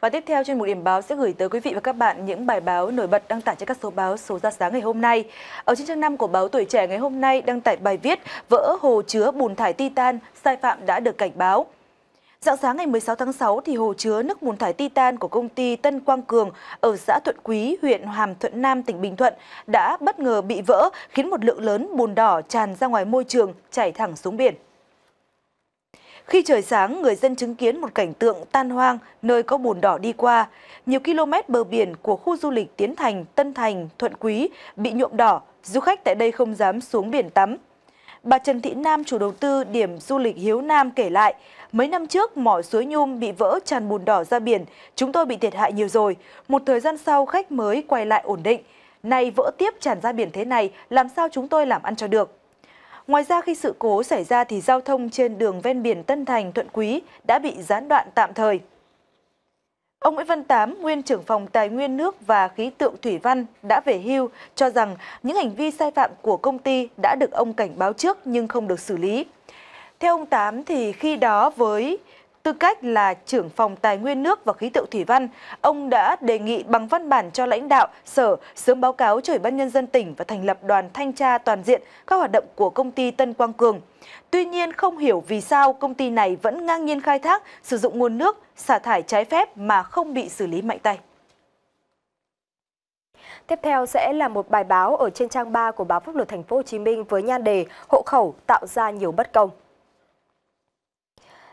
Và tiếp theo trên một điểm báo sẽ gửi tới quý vị và các bạn những bài báo nổi bật đăng tải trên các số báo số ra sáng ngày hôm nay. Ở trên trang 5 của báo Tuổi Trẻ ngày hôm nay đăng tải bài viết Vỡ hồ chứa bùn thải titan, sai phạm đã được cảnh báo. Dạng sáng ngày 16 tháng 6 thì hồ chứa nước bùn thải titan của công ty Tân Quang Cường ở xã Thuận Quý, huyện Hàm Thuận Nam, tỉnh Bình Thuận đã bất ngờ bị vỡ khiến một lượng lớn bùn đỏ tràn ra ngoài môi trường chảy thẳng xuống biển. Khi trời sáng, người dân chứng kiến một cảnh tượng tan hoang nơi có bùn đỏ đi qua. Nhiều km bờ biển của khu du lịch Tiến Thành, Tân Thành, Thuận Quý bị nhuộm đỏ, du khách tại đây không dám xuống biển tắm. Bà Trần Thị Nam, chủ đầu tư điểm du lịch Hiếu Nam kể lại, mấy năm trước mỏ suối nhum bị vỡ tràn bùn đỏ ra biển, chúng tôi bị thiệt hại nhiều rồi. Một thời gian sau khách mới quay lại ổn định. Nay vỡ tiếp tràn ra biển thế này, làm sao chúng tôi làm ăn cho được? Ngoài ra khi sự cố xảy ra thì giao thông trên đường ven biển Tân Thành Thuận Quý đã bị gián đoạn tạm thời. Ông Nguyễn Văn Tám, nguyên trưởng phòng Tài nguyên nước và Khí tượng Thủy Văn đã về hưu cho rằng những hành vi sai phạm của công ty đã được ông cảnh báo trước nhưng không được xử lý. Theo ông Tám thì khi đó với tư cách là trưởng phòng tài nguyên nước và khí tượng thủy văn, ông đã đề nghị bằng văn bản cho lãnh đạo sở sớm báo cáo cho Ủy ban nhân dân tỉnh và thành lập đoàn thanh tra toàn diện các hoạt động của công ty Tân Quang Cường. Tuy nhiên không hiểu vì sao công ty này vẫn ngang nhiên khai thác, sử dụng nguồn nước, xả thải trái phép mà không bị xử lý mạnh tay. Tiếp theo sẽ là một bài báo ở trên trang 3 của báo Pháp luật Thành phố Hồ Chí Minh với nhan đề Hộ khẩu tạo ra nhiều bất công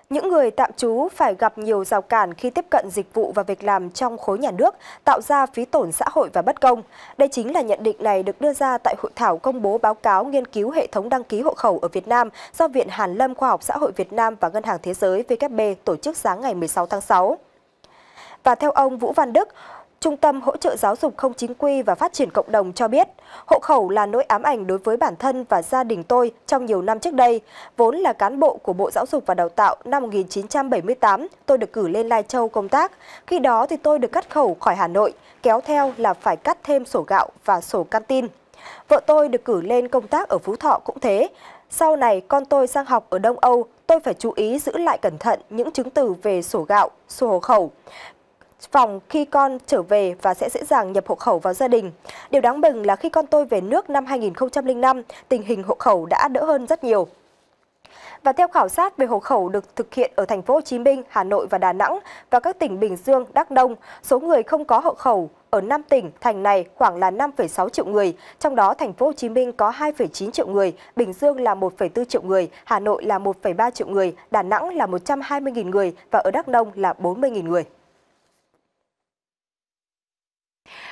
những người tạm trú phải gặp nhiều rào cản khi tiếp cận dịch vụ và việc làm trong khối nhà nước, tạo ra phí tổn xã hội và bất công. Đây chính là nhận định này được đưa ra tại hội thảo công bố báo cáo nghiên cứu hệ thống đăng ký hộ khẩu ở Việt Nam do Viện Hàn Lâm Khoa học Xã hội Việt Nam và Ngân hàng Thế giới VKB tổ chức sáng ngày 16 tháng 6. Và theo ông Vũ Văn Đức, Trung tâm Hỗ trợ Giáo dục Không Chính quy và Phát triển Cộng đồng cho biết, hộ khẩu là nỗi ám ảnh đối với bản thân và gia đình tôi trong nhiều năm trước đây. Vốn là cán bộ của Bộ Giáo dục và Đào tạo năm 1978, tôi được cử lên Lai Châu công tác. Khi đó thì tôi được cắt khẩu khỏi Hà Nội, kéo theo là phải cắt thêm sổ gạo và sổ canteen. Vợ tôi được cử lên công tác ở Phú Thọ cũng thế. Sau này con tôi sang học ở Đông Âu, tôi phải chú ý giữ lại cẩn thận những chứng từ về sổ gạo, sổ hộ khẩu phòng khi con trở về và sẽ dễ dàng nhập hộ khẩu vào gia đình. Điều đáng mừng là khi con tôi về nước năm 2005, tình hình hộ khẩu đã đỡ hơn rất nhiều. Và theo khảo sát về hộ khẩu được thực hiện ở thành phố Hồ Chí Minh, Hà Nội và Đà Nẵng và các tỉnh Bình Dương, Đắk Nông, số người không có hộ khẩu ở 5 tỉnh thành này khoảng là 5,6 triệu người, trong đó thành phố Hồ Chí Minh có 2,9 triệu người, Bình Dương là 1,4 triệu người, Hà Nội là 1,3 triệu người, Đà Nẵng là 120.000 người và ở Đắk Nông là 40.000 người.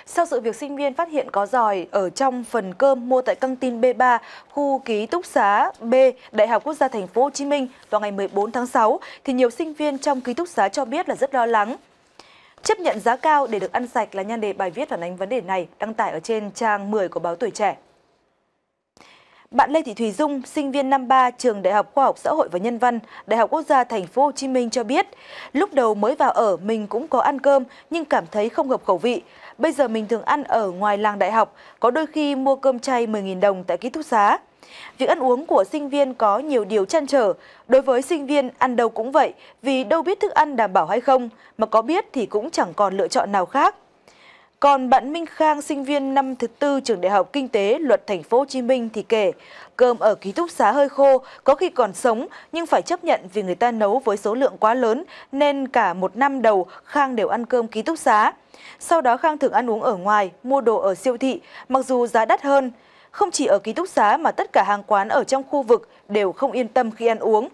Sau sự việc sinh viên phát hiện có giỏi ở trong phần cơm mua tại căng tin B3, khu ký túc xá B, Đại học Quốc gia Thành phố Hồ Chí Minh vào ngày 14 tháng 6, thì nhiều sinh viên trong ký túc xá cho biết là rất lo lắng. Chấp nhận giá cao để được ăn sạch là nhan đề bài viết phản ánh vấn đề này đăng tải ở trên trang 10 của báo Tuổi Trẻ. Bạn Lê Thị Thùy Dung, sinh viên năm 3 trường Đại học Khoa học Xã hội và Nhân văn, Đại học Quốc gia Thành phố Hồ Chí Minh cho biết, lúc đầu mới vào ở mình cũng có ăn cơm nhưng cảm thấy không hợp khẩu vị. Bây giờ mình thường ăn ở ngoài làng đại học, có đôi khi mua cơm chay 10.000 đồng tại ký túc xá. Việc ăn uống của sinh viên có nhiều điều chăn trở. Đối với sinh viên, ăn đâu cũng vậy, vì đâu biết thức ăn đảm bảo hay không, mà có biết thì cũng chẳng còn lựa chọn nào khác. Còn bạn Minh Khang, sinh viên năm thứ tư trường Đại học Kinh tế Luật Thành phố Hồ Chí Minh thì kể, cơm ở ký túc xá hơi khô, có khi còn sống nhưng phải chấp nhận vì người ta nấu với số lượng quá lớn nên cả một năm đầu Khang đều ăn cơm ký túc xá. Sau đó Khang thường ăn uống ở ngoài, mua đồ ở siêu thị, mặc dù giá đắt hơn. Không chỉ ở ký túc xá mà tất cả hàng quán ở trong khu vực đều không yên tâm khi ăn uống.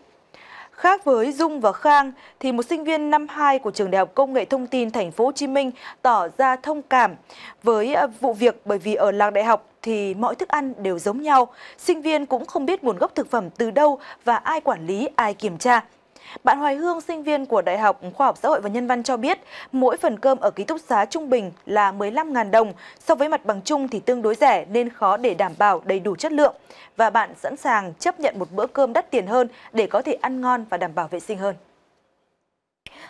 Khác với Dung và Khang thì một sinh viên năm 2 của trường Đại học Công nghệ Thông tin Thành phố Hồ Chí Minh tỏ ra thông cảm với à, vụ việc bởi vì ở làng đại học thì mọi thức ăn đều giống nhau, sinh viên cũng không biết nguồn gốc thực phẩm từ đâu và ai quản lý ai kiểm tra. Bạn Hoài Hương, sinh viên của Đại học Khoa học Xã hội và Nhân văn cho biết, mỗi phần cơm ở ký túc xá trung bình là 15.000 đồng, so với mặt bằng chung thì tương đối rẻ nên khó để đảm bảo đầy đủ chất lượng. Và bạn sẵn sàng chấp nhận một bữa cơm đắt tiền hơn để có thể ăn ngon và đảm bảo vệ sinh hơn.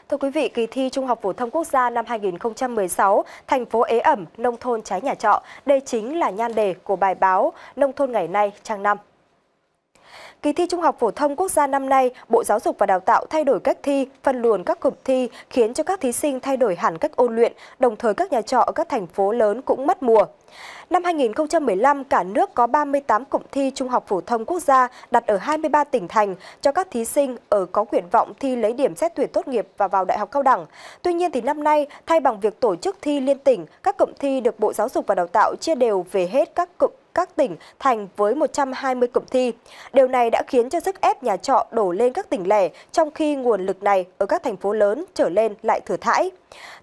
Thưa quý vị, kỳ thi Trung học phổ thông quốc gia năm 2016, thành phố ế ẩm, nông thôn trái nhà trọ, đây chính là nhan đề của bài báo Nông thôn ngày nay trang năm kỳ thi Trung học phổ thông quốc gia năm nay, Bộ Giáo dục và Đào tạo thay đổi cách thi, phân luồng các cụm thi, khiến cho các thí sinh thay đổi hẳn cách ôn luyện, đồng thời các nhà trọ ở các thành phố lớn cũng mất mùa. Năm 2015, cả nước có 38 cụm thi Trung học phổ thông quốc gia đặt ở 23 tỉnh thành cho các thí sinh ở có nguyện vọng thi lấy điểm xét tuyển tốt nghiệp và vào đại học cao đẳng. Tuy nhiên thì năm nay, thay bằng việc tổ chức thi liên tỉnh, các cụm thi được Bộ Giáo dục và Đào tạo chia đều về hết các cụm các tỉnh, thành với 120 cụm thi. Điều này đã khiến cho sức ép nhà trọ đổ lên các tỉnh lẻ, trong khi nguồn lực này ở các thành phố lớn trở lên lại thừa thãi.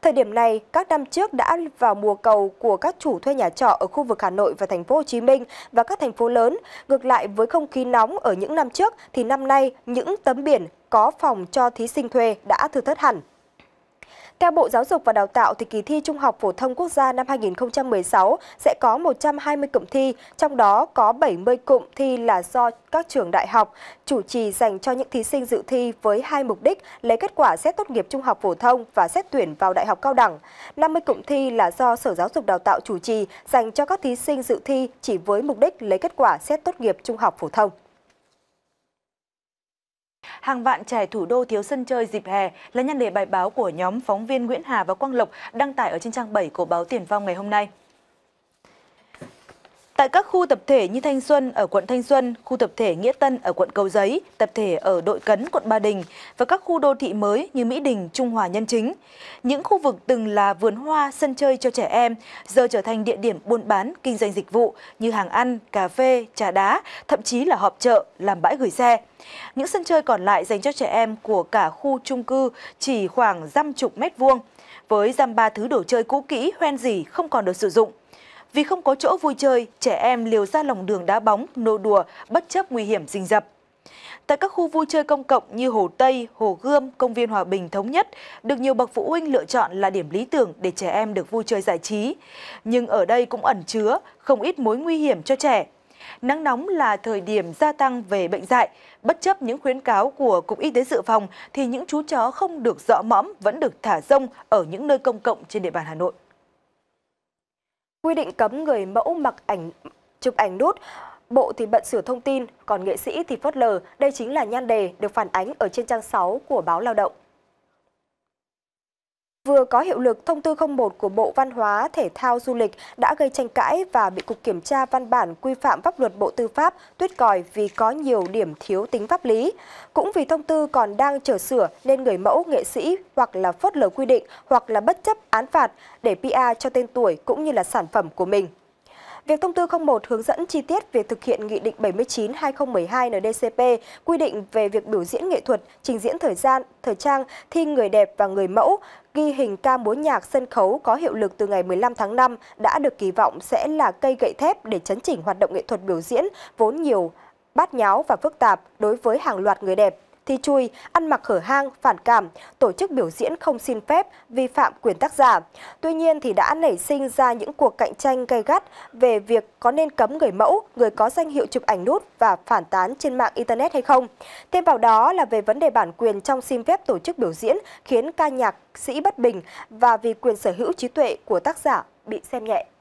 Thời điểm này, các năm trước đã vào mùa cầu của các chủ thuê nhà trọ ở khu vực Hà Nội và thành phố Hồ Chí Minh và các thành phố lớn. Ngược lại với không khí nóng ở những năm trước thì năm nay những tấm biển có phòng cho thí sinh thuê đã thừa thất hẳn. Theo Bộ Giáo dục và Đào tạo thì kỳ thi Trung học phổ thông quốc gia năm 2016 sẽ có 120 cụm thi, trong đó có 70 cụm thi là do các trường đại học chủ trì dành cho những thí sinh dự thi với hai mục đích lấy kết quả xét tốt nghiệp trung học phổ thông và xét tuyển vào đại học cao đẳng. 50 cụm thi là do Sở Giáo dục Đào tạo chủ trì dành cho các thí sinh dự thi chỉ với mục đích lấy kết quả xét tốt nghiệp trung học phổ thông. Hàng vạn trẻ thủ đô thiếu sân chơi dịp hè là nhân đề bài báo của nhóm phóng viên Nguyễn Hà và Quang Lộc đăng tải ở trên trang 7 của báo Tiền Phong ngày hôm nay. Tại các khu tập thể như Thanh Xuân ở quận Thanh Xuân, khu tập thể Nghĩa Tân ở quận Cầu Giấy, tập thể ở Đội Cấn, quận Ba Đình và các khu đô thị mới như Mỹ Đình, Trung Hòa Nhân Chính. Những khu vực từng là vườn hoa, sân chơi cho trẻ em, giờ trở thành địa điểm buôn bán, kinh doanh dịch vụ như hàng ăn, cà phê, trà đá, thậm chí là họp chợ, làm bãi gửi xe. Những sân chơi còn lại dành cho trẻ em của cả khu trung cư chỉ khoảng dăm chục mét vuông, với dăm ba thứ đồ chơi cũ kỹ, hoen dỉ không còn được sử dụng. Vì không có chỗ vui chơi, trẻ em liều ra lòng đường đá bóng, nô đùa, bất chấp nguy hiểm rình rập. Tại các khu vui chơi công cộng như Hồ Tây, Hồ Gươm, Công viên Hòa Bình Thống Nhất, được nhiều bậc phụ huynh lựa chọn là điểm lý tưởng để trẻ em được vui chơi giải trí. Nhưng ở đây cũng ẩn chứa không ít mối nguy hiểm cho trẻ. Nắng nóng là thời điểm gia tăng về bệnh dại. Bất chấp những khuyến cáo của Cục Y tế Dự phòng thì những chú chó không được dọ mõm vẫn được thả rông ở những nơi công cộng trên địa bàn Hà Nội. Quy định cấm người mẫu mặc ảnh chụp ảnh nút, bộ thì bận sửa thông tin, còn nghệ sĩ thì phớt lờ. Đây chính là nhan đề được phản ánh ở trên trang 6 của báo Lao động vừa có hiệu lực thông tư 01 của Bộ Văn hóa, Thể thao, Du lịch đã gây tranh cãi và bị Cục Kiểm tra văn bản quy phạm pháp luật Bộ Tư pháp tuyết còi vì có nhiều điểm thiếu tính pháp lý. Cũng vì thông tư còn đang chờ sửa nên người mẫu nghệ sĩ hoặc là phớt lờ quy định hoặc là bất chấp án phạt để PR cho tên tuổi cũng như là sản phẩm của mình. Việc thông tư 01 hướng dẫn chi tiết về thực hiện Nghị định 79-2012 NDCP quy định về việc biểu diễn nghệ thuật, trình diễn thời gian, thời trang, thi người đẹp và người mẫu, ghi hình ca múa nhạc sân khấu có hiệu lực từ ngày 15 tháng 5 đã được kỳ vọng sẽ là cây gậy thép để chấn chỉnh hoạt động nghệ thuật biểu diễn vốn nhiều bát nháo và phức tạp đối với hàng loạt người đẹp thi chui, ăn mặc hở hang, phản cảm, tổ chức biểu diễn không xin phép, vi phạm quyền tác giả. Tuy nhiên thì đã nảy sinh ra những cuộc cạnh tranh gây gắt về việc có nên cấm người mẫu, người có danh hiệu chụp ảnh nút và phản tán trên mạng Internet hay không. Thêm vào đó là về vấn đề bản quyền trong xin phép tổ chức biểu diễn khiến ca nhạc sĩ bất bình và vì quyền sở hữu trí tuệ của tác giả bị xem nhẹ.